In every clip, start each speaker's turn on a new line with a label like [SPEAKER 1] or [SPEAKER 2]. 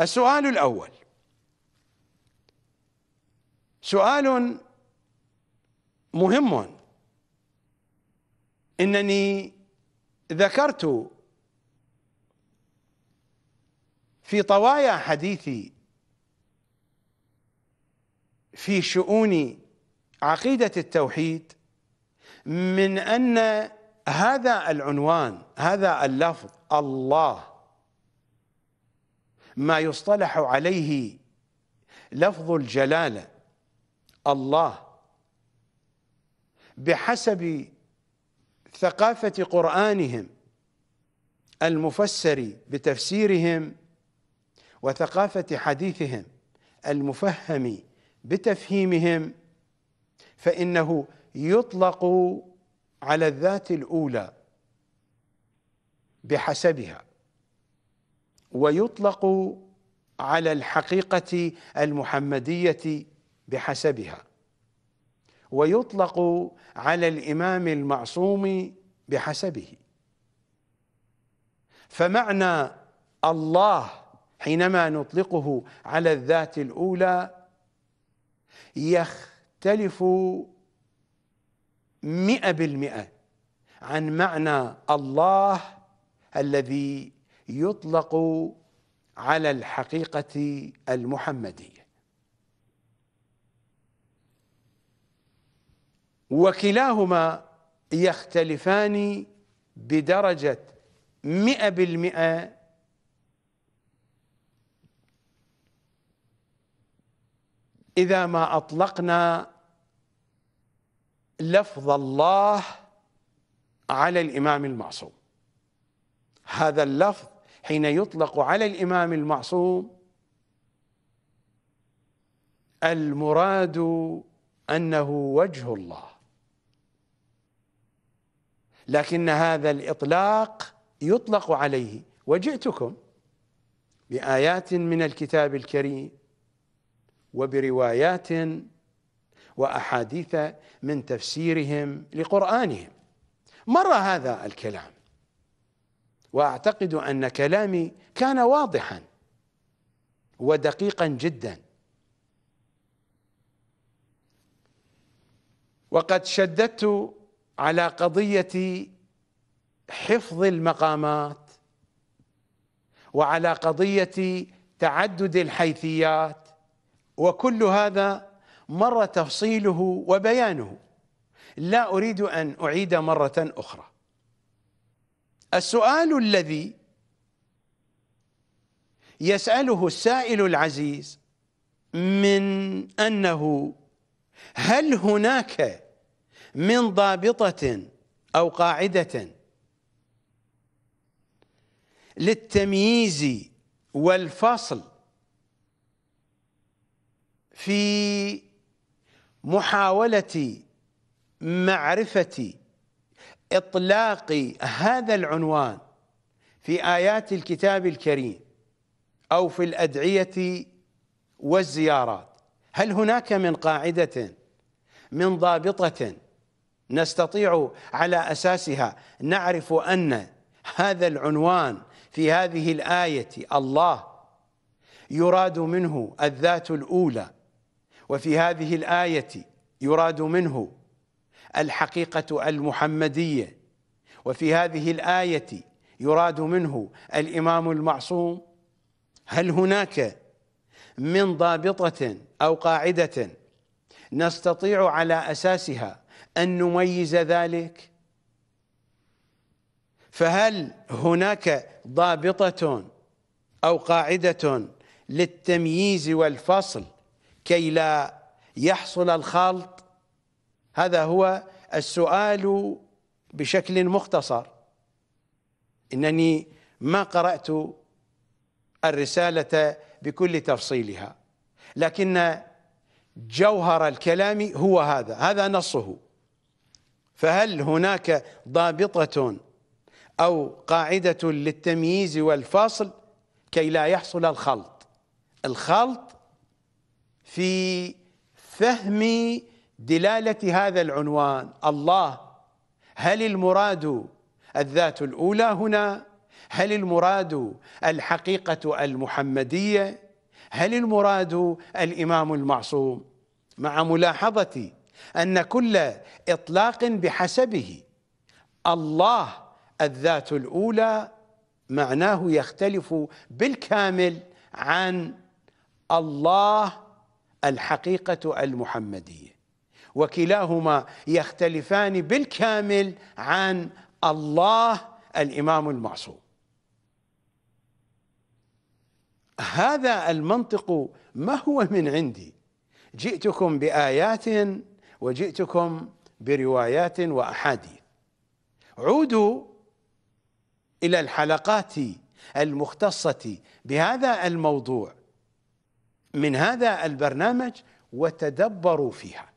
[SPEAKER 1] السؤال الأول سؤال مهم إنني ذكرت في طوايا حديثي في شؤون عقيدة التوحيد من أن هذا العنوان هذا اللفظ الله ما يصطلح عليه لفظ الجلاله الله بحسب ثقافه قرانهم المفسر بتفسيرهم وثقافه حديثهم المفهم بتفهيمهم فانه يطلق على الذات الاولى بحسبها ويطلق على الحقيقة المحمدية بحسبها ويطلق على الإمام المعصوم بحسبه فمعنى الله حينما نطلقه على الذات الأولى يختلف مئة بالمئة عن معنى الله الذي يطلق على الحقيقة المحمدية وكلاهما يختلفان بدرجة مئة بالمئة إذا ما أطلقنا لفظ الله على الإمام المعصوم هذا اللفظ حين يطلق على الامام المعصوم المراد انه وجه الله لكن هذا الاطلاق يطلق عليه وجئتكم بايات من الكتاب الكريم وبروايات واحاديث من تفسيرهم لقرانهم مر هذا الكلام واعتقد ان كلامي كان واضحا ودقيقا جدا وقد شددت على قضيه حفظ المقامات وعلى قضيه تعدد الحيثيات وكل هذا مر تفصيله وبيانه لا اريد ان اعيد مره اخرى السؤال الذي يسأله السائل العزيز من أنه هل هناك من ضابطة أو قاعدة للتمييز والفصل في محاولة معرفة إطلاق هذا العنوان في آيات الكتاب الكريم أو في الأدعية والزيارات هل هناك من قاعدة من ضابطة نستطيع على أساسها نعرف أن هذا العنوان في هذه الآية الله يراد منه الذات الأولى وفي هذه الآية يراد منه الحقيقة المحمدية وفي هذه الآية يراد منه الإمام المعصوم هل هناك من ضابطة أو قاعدة نستطيع على أساسها أن نميز ذلك فهل هناك ضابطة أو قاعدة للتمييز والفصل كي لا يحصل الخلط هذا هو السؤال بشكل مختصر انني ما قرات الرساله بكل تفصيلها لكن جوهر الكلام هو هذا هذا نصه فهل هناك ضابطه او قاعده للتمييز والفصل كي لا يحصل الخلط الخلط في فهم دلاله هذا العنوان الله هل المراد الذات الاولى هنا هل المراد الحقيقه المحمديه هل المراد الامام المعصوم مع ملاحظه ان كل اطلاق بحسبه الله الذات الاولى معناه يختلف بالكامل عن الله الحقيقه المحمديه وكلاهما يختلفان بالكامل عن الله الامام المعصوم هذا المنطق ما هو من عندي جئتكم بايات وجئتكم بروايات واحاديث عودوا الى الحلقات المختصه بهذا الموضوع من هذا البرنامج وتدبروا فيها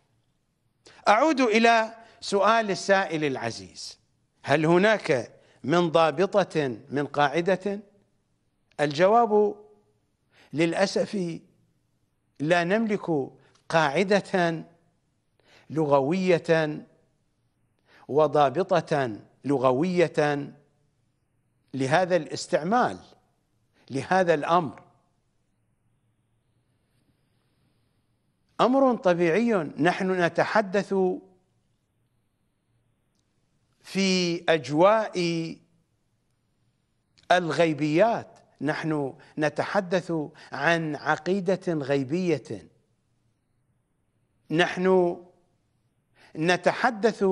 [SPEAKER 1] أعود إلى سؤال السائل العزيز هل هناك من ضابطة من قاعدة الجواب للأسف لا نملك قاعدة لغوية وضابطة لغوية لهذا الاستعمال لهذا الأمر امر طبيعي نحن نتحدث في اجواء الغيبيات نحن نتحدث عن عقيده غيبيه نحن نتحدث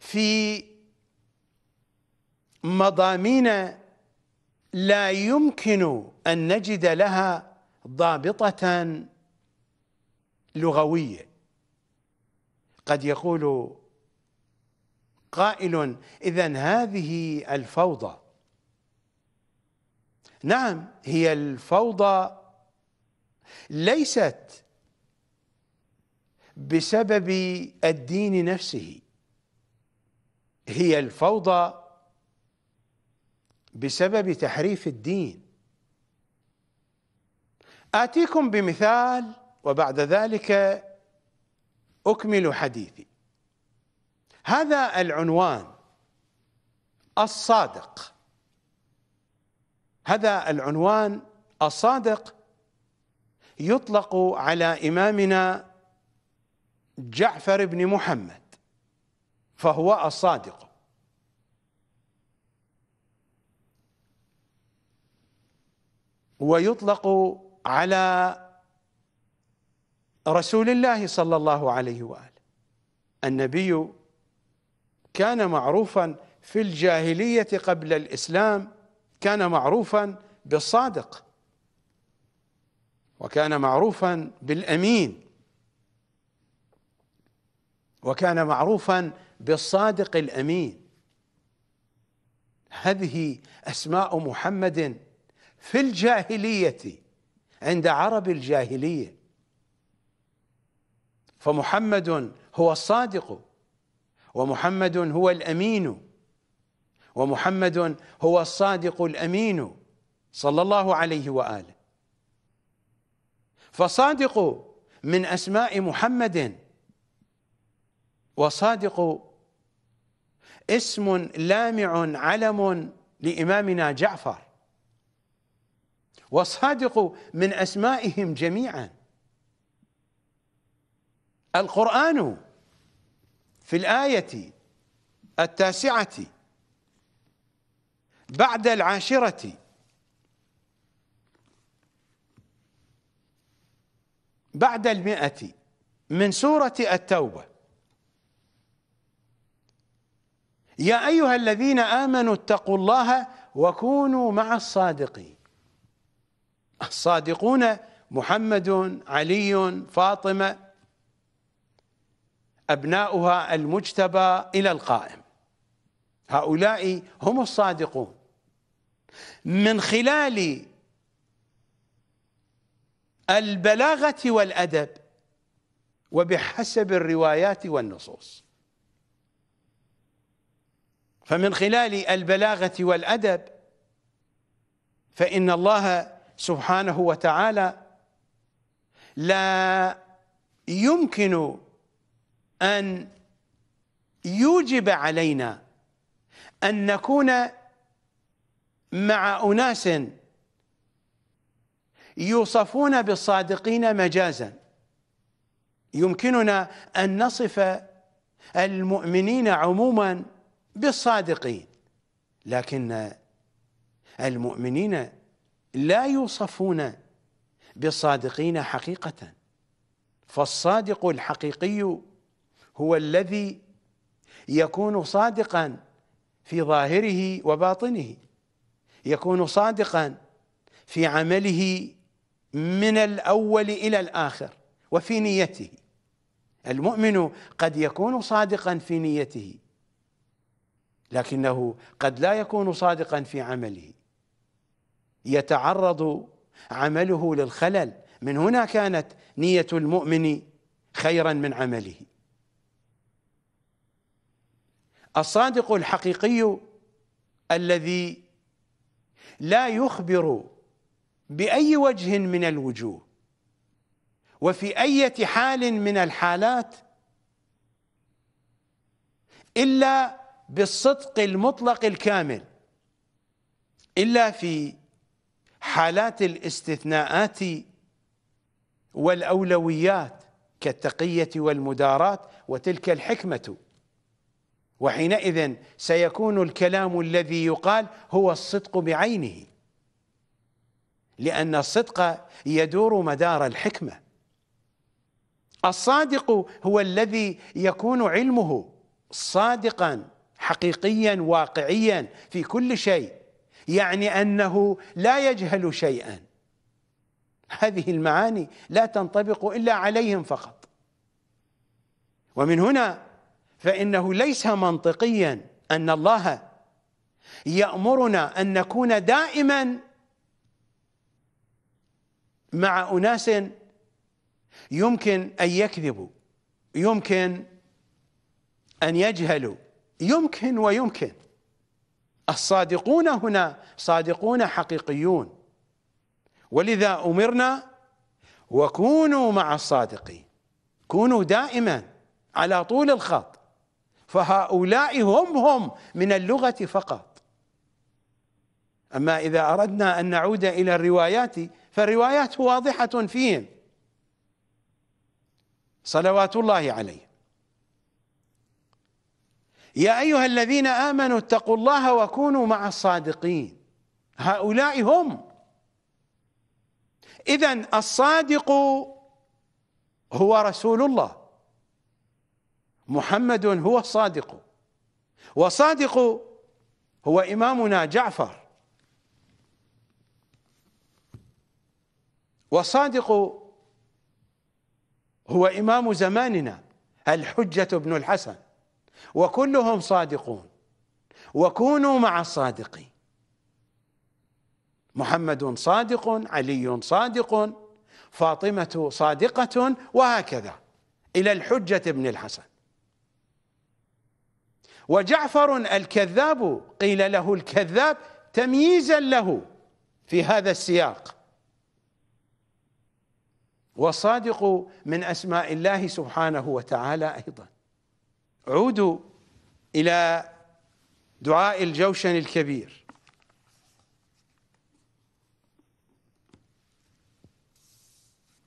[SPEAKER 1] في مضامين لا يمكن ان نجد لها ضابطه لغويه قد يقول قائل اذا هذه الفوضى نعم هي الفوضى ليست بسبب الدين نفسه هي الفوضى بسبب تحريف الدين آتيكم بمثال وبعد ذلك أكمل حديثي هذا العنوان الصادق هذا العنوان الصادق يطلق على إمامنا جعفر بن محمد فهو الصادق ويطلق على رسول الله صلى الله عليه واله النبي كان معروفا في الجاهليه قبل الاسلام كان معروفا بالصادق وكان معروفا بالامين وكان معروفا بالصادق الامين هذه اسماء محمد في الجاهليه عند عرب الجاهليه فمحمد هو الصادق ومحمد هو الامين ومحمد هو الصادق الامين صلى الله عليه واله فصادق من اسماء محمد وصادق اسم لامع علم لامامنا جعفر والصادق من أسمائهم جميعا القرآن في الآية التاسعة بعد العاشرة بعد المئة من سورة التوبة يا أيها الذين آمنوا اتقوا الله وكونوا مع الصادقين الصادقون محمد علي فاطمة أبناؤها المجتبى إلى القائم هؤلاء هم الصادقون من خلال البلاغة والأدب وبحسب الروايات والنصوص فمن خلال البلاغة والأدب فإن الله سبحانه وتعالى لا يمكن أن يوجب علينا أن نكون مع أناس يوصفون بالصادقين مجازا يمكننا أن نصف المؤمنين عموما بالصادقين لكن المؤمنين لا يوصفون بالصادقين حقيقة فالصادق الحقيقي هو الذي يكون صادقا في ظاهره وباطنه يكون صادقا في عمله من الاول الى الاخر وفي نيته المؤمن قد يكون صادقا في نيته لكنه قد لا يكون صادقا في عمله يتعرض عمله للخلل من هنا كانت نية المؤمن خيرا من عمله الصادق الحقيقي الذي لا يخبر بأي وجه من الوجوه وفي أي حال من الحالات إلا بالصدق المطلق الكامل إلا في حالات الاستثناءات والأولويات كالتقية والمدارات وتلك الحكمة وحينئذ سيكون الكلام الذي يقال هو الصدق بعينه لأن الصدق يدور مدار الحكمة الصادق هو الذي يكون علمه صادقا حقيقيا واقعيا في كل شيء يعني انه لا يجهل شيئا هذه المعاني لا تنطبق الا عليهم فقط ومن هنا فانه ليس منطقيا ان الله يامرنا ان نكون دائما مع اناس يمكن ان يكذبوا يمكن ان يجهلوا يمكن ويمكن الصادقون هنا صادقون حقيقيون ولذا أمرنا وكونوا مع الصادقين كونوا دائما على طول الخط فهؤلاء هم هم من اللغة فقط أما إذا أردنا أن نعود إلى الروايات فالروايات واضحة فيهم صلوات الله عليه يا أيها الذين آمنوا اتقوا الله وكونوا مع الصادقين هؤلاء هم إذا الصادق هو رسول الله محمد هو الصادق وصادق هو إمامنا جعفر وصادق هو إمام زماننا الحجة بن الحسن وكلهم صادقون وكونوا مع الصادقين محمد صادق علي صادق فاطمة صادقة وهكذا إلى الحجة بن الحسن وجعفر الكذاب قيل له الكذاب تمييزا له في هذا السياق والصادق من أسماء الله سبحانه وتعالى أيضا عودوا إلى دعاء الجوشن الكبير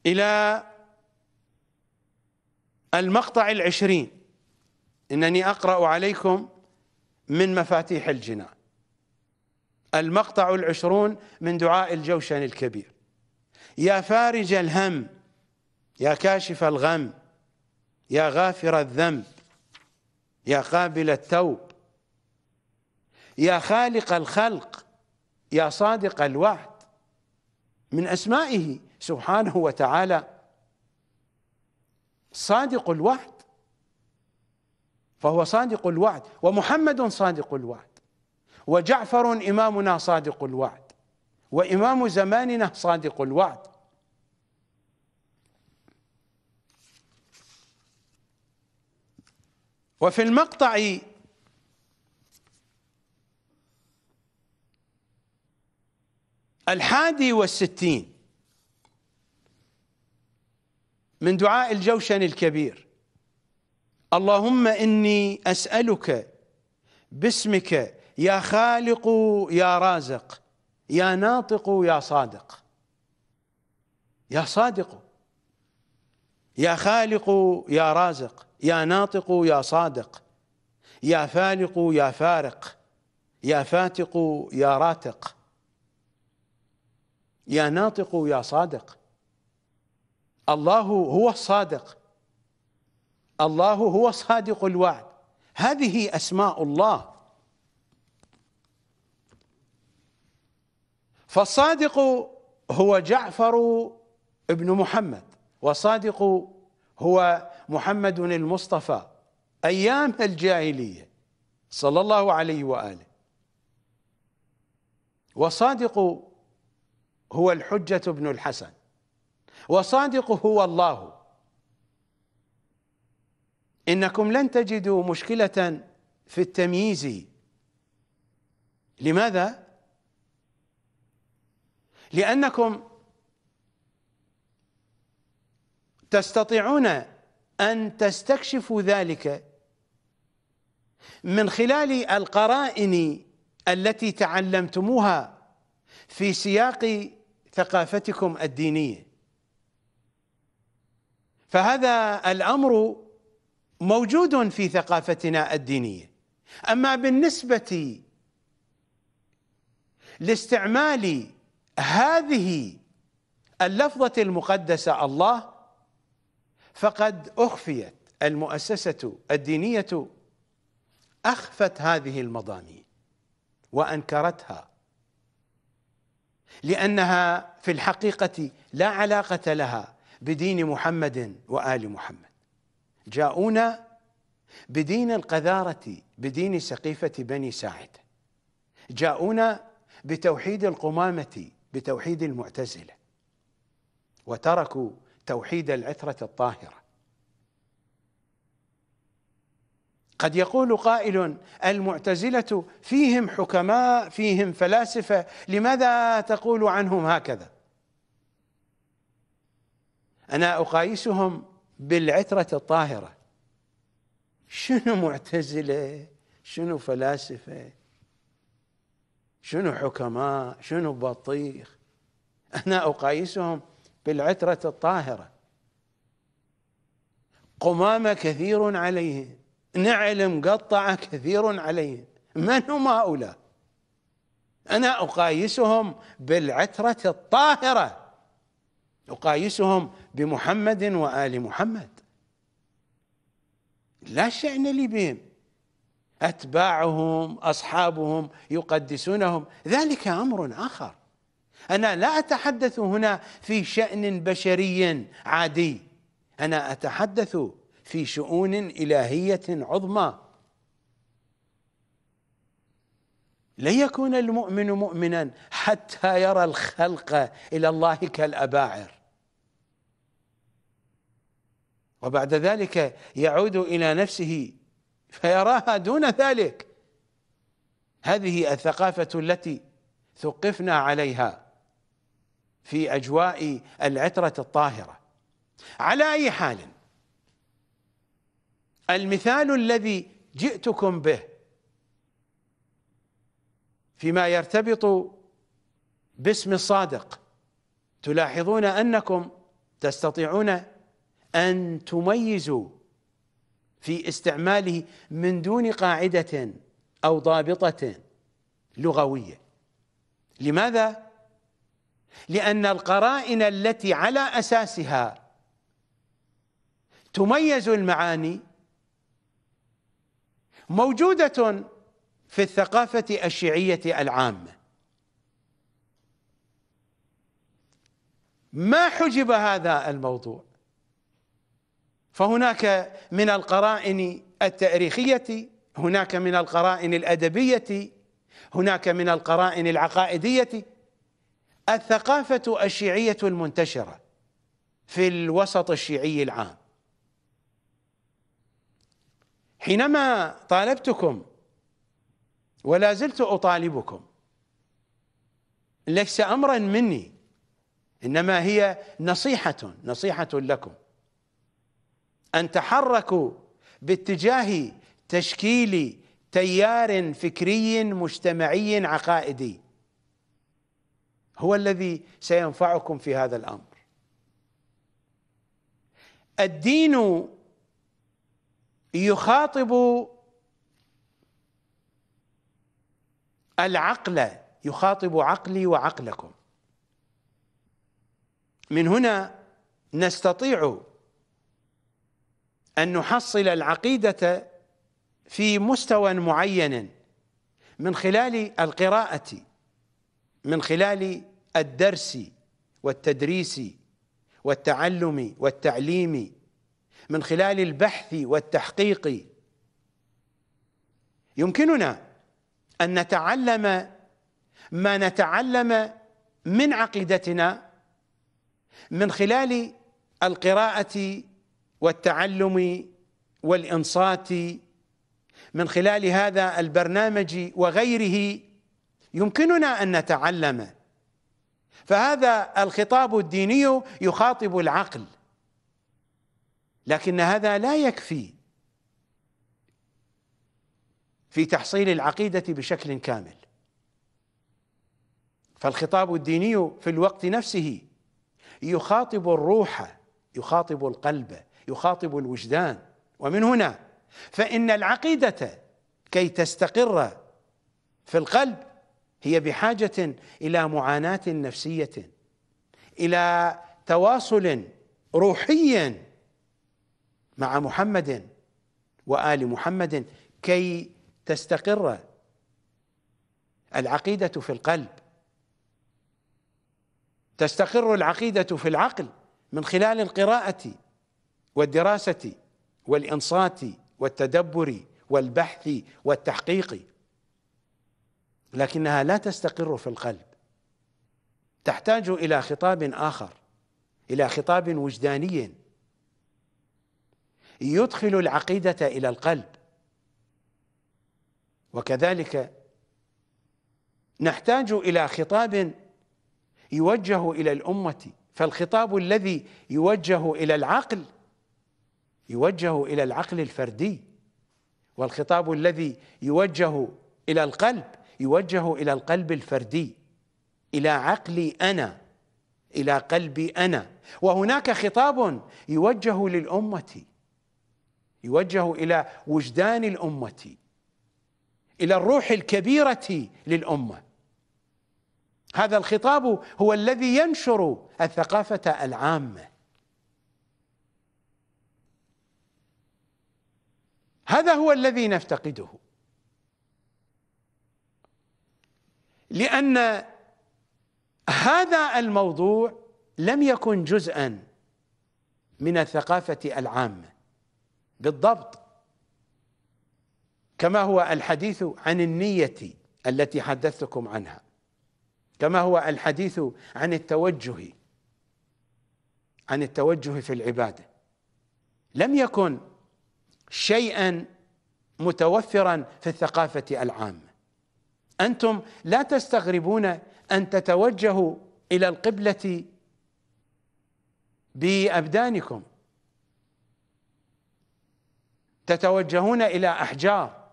[SPEAKER 1] إلى المقطع العشرين إنني أقرأ عليكم من مفاتيح الجنان المقطع العشرون من دعاء الجوشن الكبير يا فارج الهم يا كاشف الغم يا غافر الذنب يا قابل التوب يا خالق الخلق يا صادق الوعد من أسمائه سبحانه وتعالى صادق الوعد فهو صادق الوعد ومحمد صادق الوعد وجعفر إمامنا صادق الوعد وإمام زماننا صادق الوعد وفي المقطع الحادي والستين من دعاء الجوشن الكبير اللهم إني أسألك باسمك يا خالق يا رازق يا ناطق يا صادق يا صادق يا خالق يا رازق يا ناطق يا صادق يا فالق يا فارق يا فاتق يا راتق يا ناطق يا صادق الله هو الصادق الله هو صادق الوعد هذه أسماء الله فالصادق هو جعفر ابن محمد وصادق هو محمد المصطفى أيام الجاهلية صلى الله عليه وآله وصادق هو الحجة بن الحسن وصادق هو الله إنكم لن تجدوا مشكلة في التمييز لماذا؟ لأنكم تستطيعون أن تستكشفوا ذلك من خلال القرائن التي تعلمتموها في سياق ثقافتكم الدينية فهذا الأمر موجود في ثقافتنا الدينية أما بالنسبة لاستعمال هذه اللفظة المقدسة الله فقد اخفيت المؤسسه الدينيه اخفت هذه المضامين وانكرتها لانها في الحقيقه لا علاقه لها بدين محمد وال محمد جاءونا بدين القذاره بدين سقيفه بني ساعده جاءونا بتوحيد القمامه بتوحيد المعتزله وتركوا توحيد العثرة الطاهرة قد يقول قائل المعتزلة فيهم حكماء فيهم فلاسفة لماذا تقول عنهم هكذا أنا أقايسهم بالعثرة الطاهرة شنو معتزلة شنو فلاسفة شنو حكماء شنو بطيخ أنا أقايسهم بالعترة الطاهرة قمامة كثير عليه نعل مقطعة كثير عليه من هم هؤلاء أنا أقايسهم بالعترة الطاهرة أقايسهم بمحمد وآل محمد لا شأن لي بهم أتباعهم أصحابهم يقدسونهم ذلك أمر آخر أنا لا أتحدث هنا في شأن بشري عادي أنا أتحدث في شؤون إلهية عظمى لن يكون المؤمن مؤمنا حتى يرى الخلق إلى الله كالأباعر وبعد ذلك يعود إلى نفسه فيراها دون ذلك هذه الثقافة التي ثقفنا عليها في اجواء العتره الطاهره على اي حال المثال الذي جئتكم به فيما يرتبط باسم الصادق تلاحظون انكم تستطيعون ان تميزوا في استعماله من دون قاعده او ضابطه لغويه لماذا لأن القرائن التي على أساسها تميز المعاني موجودة في الثقافة الشيعية العامة ما حجب هذا الموضوع فهناك من القرائن التاريخية هناك من القرائن الأدبية هناك من القرائن العقائدية الثقافة الشيعية المنتشرة في الوسط الشيعي العام حينما طالبتكم ولا زلت أطالبكم ليس أمرا مني إنما هي نصيحة نصيحة لكم أن تحركوا باتجاه تشكيل تيار فكري مجتمعي عقائدي هو الذي سينفعكم في هذا الامر الدين يخاطب العقل يخاطب عقلي وعقلكم من هنا نستطيع ان نحصل العقيده في مستوى معين من خلال القراءه من خلال الدرس والتدريس والتعلم والتعليم من خلال البحث والتحقيق يمكننا أن نتعلم ما نتعلم من عقيدتنا من خلال القراءة والتعلم والإنصات من خلال هذا البرنامج وغيره يمكننا ان نتعلم فهذا الخطاب الديني يخاطب العقل لكن هذا لا يكفي في تحصيل العقيده بشكل كامل فالخطاب الديني في الوقت نفسه يخاطب الروح يخاطب القلب يخاطب الوجدان ومن هنا فان العقيده كي تستقر في القلب هي بحاجه الى معاناه نفسيه الى تواصل روحي مع محمد وال محمد كي تستقر العقيده في القلب تستقر العقيده في العقل من خلال القراءه والدراسه والانصات والتدبر والبحث والتحقيق لكنها لا تستقر في القلب تحتاج الى خطاب اخر الى خطاب وجداني يدخل العقيده الى القلب وكذلك نحتاج الى خطاب يوجه الى الامه فالخطاب الذي يوجه الى العقل يوجه الى العقل الفردي والخطاب الذي يوجه الى القلب يوجه الى القلب الفردي الى عقلي انا الى قلبي انا وهناك خطاب يوجه للامه يوجه الى وجدان الامه الى الروح الكبيره للامه هذا الخطاب هو الذي ينشر الثقافه العامه هذا هو الذي نفتقده لأن هذا الموضوع لم يكن جزءا من الثقافة العامة بالضبط كما هو الحديث عن النية التي حدثتكم عنها كما هو الحديث عن التوجه عن التوجه في العبادة لم يكن شيئا متوفرا في الثقافة العامة انتم لا تستغربون ان تتوجهوا الى القبله بابدانكم تتوجهون الى احجار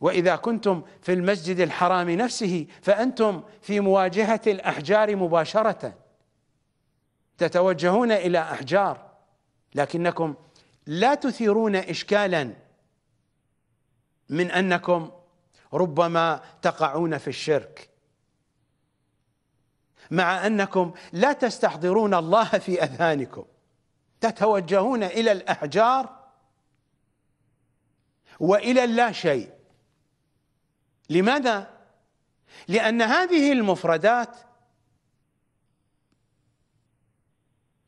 [SPEAKER 1] واذا كنتم في المسجد الحرام نفسه فانتم في مواجهه الاحجار مباشره تتوجهون الى احجار لكنكم لا تثيرون اشكالا من انكم ربما تقعون في الشرك مع انكم لا تستحضرون الله في اذهانكم تتوجهون الى الاحجار والى اللا شيء لماذا لان هذه المفردات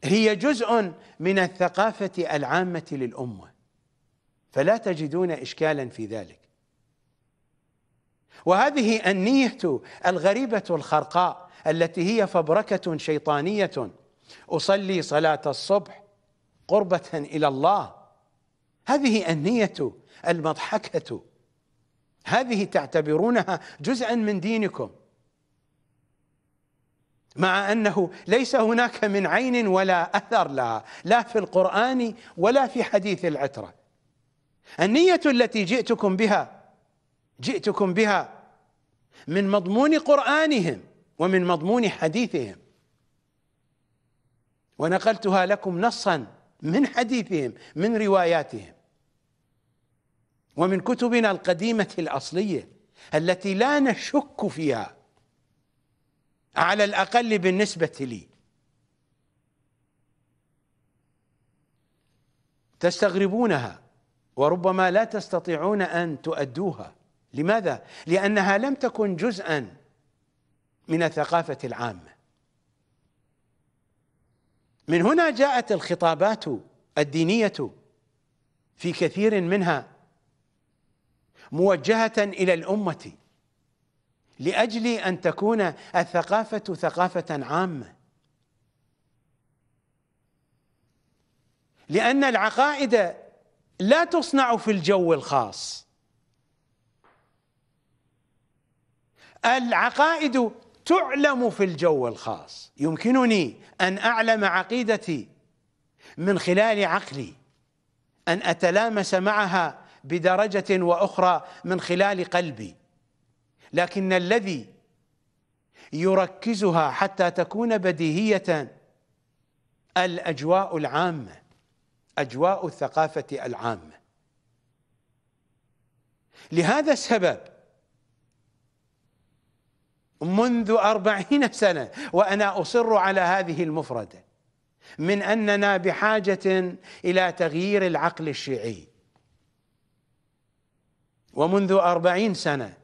[SPEAKER 1] هي جزء من الثقافه العامه للامه فلا تجدون اشكالا في ذلك وهذه النيه الغريبه الخرقاء التي هي فبركه شيطانيه اصلي صلاه الصبح قربه الى الله هذه النيه المضحكه هذه تعتبرونها جزءا من دينكم مع انه ليس هناك من عين ولا اثر لها لا في القران ولا في حديث العتره النيه التي جئتكم بها جئتكم بها من مضمون قرانهم ومن مضمون حديثهم ونقلتها لكم نصا من حديثهم من رواياتهم ومن كتبنا القديمه الاصليه التي لا نشك فيها على الاقل بالنسبه لي تستغربونها وربما لا تستطيعون ان تؤدوها لماذا؟ لأنها لم تكن جزءا من الثقافة العامة من هنا جاءت الخطابات الدينية في كثير منها موجهة إلى الأمة لأجل أن تكون الثقافة ثقافة عامة لأن العقائد لا تصنع في الجو الخاص العقائد تعلم في الجو الخاص يمكنني أن أعلم عقيدتي من خلال عقلي أن أتلامس معها بدرجة وأخرى من خلال قلبي لكن الذي يركزها حتى تكون بديهية الأجواء العامة أجواء الثقافة العامة لهذا السبب منذ أربعين سنة وأنا أصر على هذه المفردة من أننا بحاجة إلى تغيير العقل الشيعي ومنذ أربعين سنة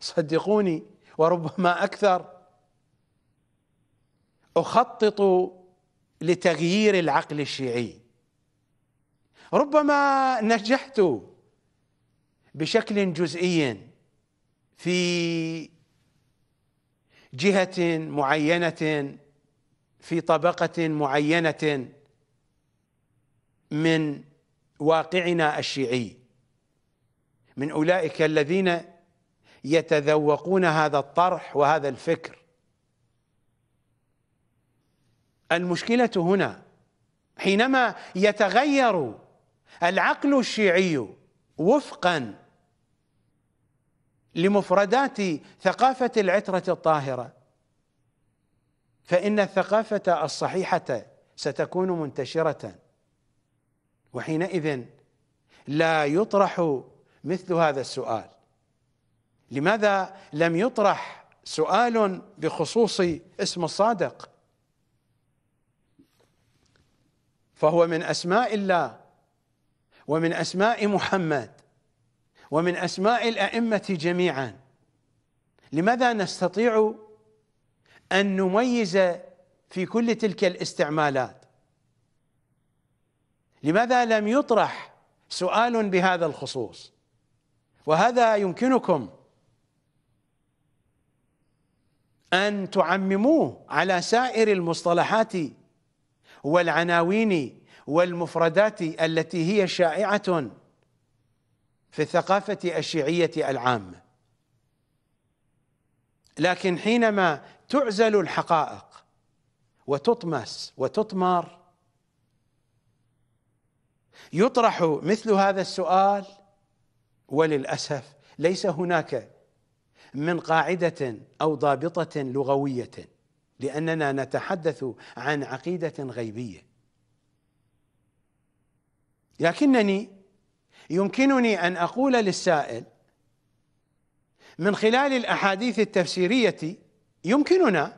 [SPEAKER 1] صدقوني وربما أكثر أخطط لتغيير العقل الشيعي ربما نجحت بشكل جزئي في جهة معينة في طبقة معينة من واقعنا الشيعي من أولئك الذين يتذوقون هذا الطرح وهذا الفكر المشكلة هنا حينما يتغير العقل الشيعي وفقا لمفردات ثقافة العترة الطاهرة فإن الثقافة الصحيحة ستكون منتشرة وحينئذ لا يطرح مثل هذا السؤال لماذا لم يطرح سؤال بخصوص اسم الصادق فهو من اسماء الله ومن اسماء محمد ومن أسماء الأئمة جميعا لماذا نستطيع أن نميز في كل تلك الاستعمالات لماذا لم يطرح سؤال بهذا الخصوص وهذا يمكنكم أن تعمموه على سائر المصطلحات والعناوين والمفردات التي هي شائعة في الثقافة الشيعية العامة لكن حينما تعزل الحقائق وتطمس وتطمر يطرح مثل هذا السؤال وللأسف ليس هناك من قاعدة أو ضابطة لغوية لأننا نتحدث عن عقيدة غيبية لكنني يمكنني ان اقول للسائل من خلال الاحاديث التفسيريه يمكننا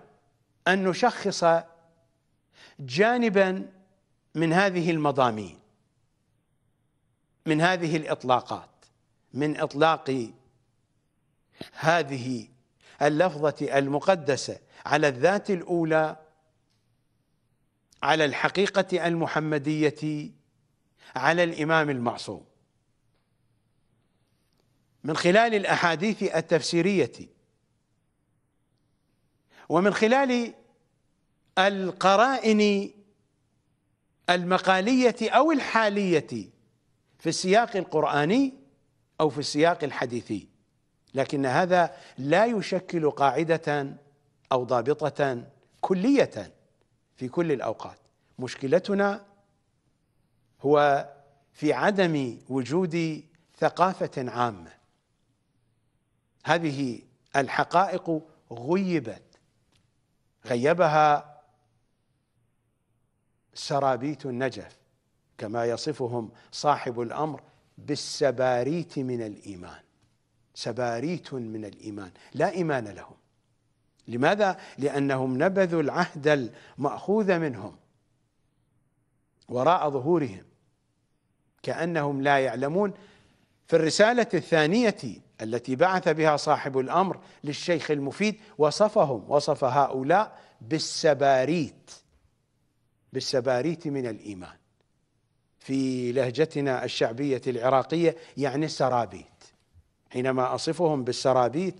[SPEAKER 1] ان نشخص جانبا من هذه المضامين من هذه الاطلاقات من اطلاق هذه اللفظه المقدسه على الذات الاولى على الحقيقه المحمديه على الامام المعصوم من خلال الأحاديث التفسيرية ومن خلال القرائن المقالية أو الحالية في السياق القرآني أو في السياق الحديثي لكن هذا لا يشكل قاعدة أو ضابطة كلية في كل الأوقات مشكلتنا هو في عدم وجود ثقافة عامة هذه الحقائق غيبت غيبها سرابيت النجف كما يصفهم صاحب الامر بالسباريت من الايمان سباريت من الايمان لا ايمان لهم لماذا لانهم نبذوا العهد الماخوذ منهم وراء ظهورهم كانهم لا يعلمون في الرساله الثانيه التي بعث بها صاحب الامر للشيخ المفيد وصفهم وصف هؤلاء بالسباريت بالسباريت من الايمان في لهجتنا الشعبيه العراقيه يعني السرابيت حينما اصفهم بالسرابيت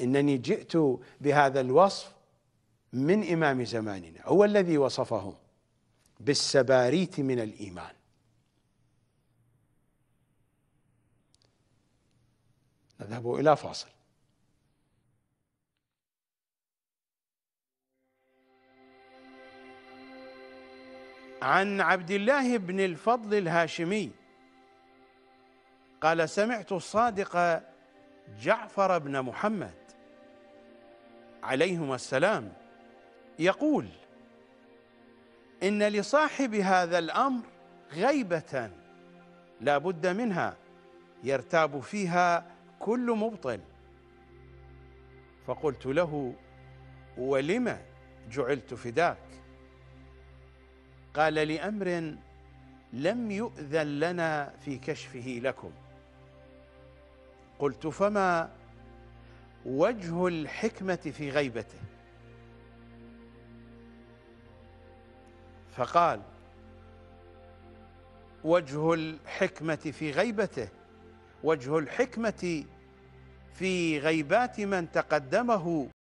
[SPEAKER 1] انني جئت بهذا الوصف من امام زماننا هو الذي وصفهم بالسباريت من الايمان نذهب إلى فاصل عن عبد الله بن الفضل الهاشمي قال سمعت الصادق جعفر بن محمد عليهما السلام يقول ان لصاحب هذا الامر غيبه لا بد منها يرتاب فيها كل مبطل فقلت له ولم جعلت فداك قال لأمر لم يؤذن لنا في كشفه لكم قلت فما وجه الحكمة في غيبته فقال وجه الحكمة في غيبته وجه الحكمة في غيبات من تقدمه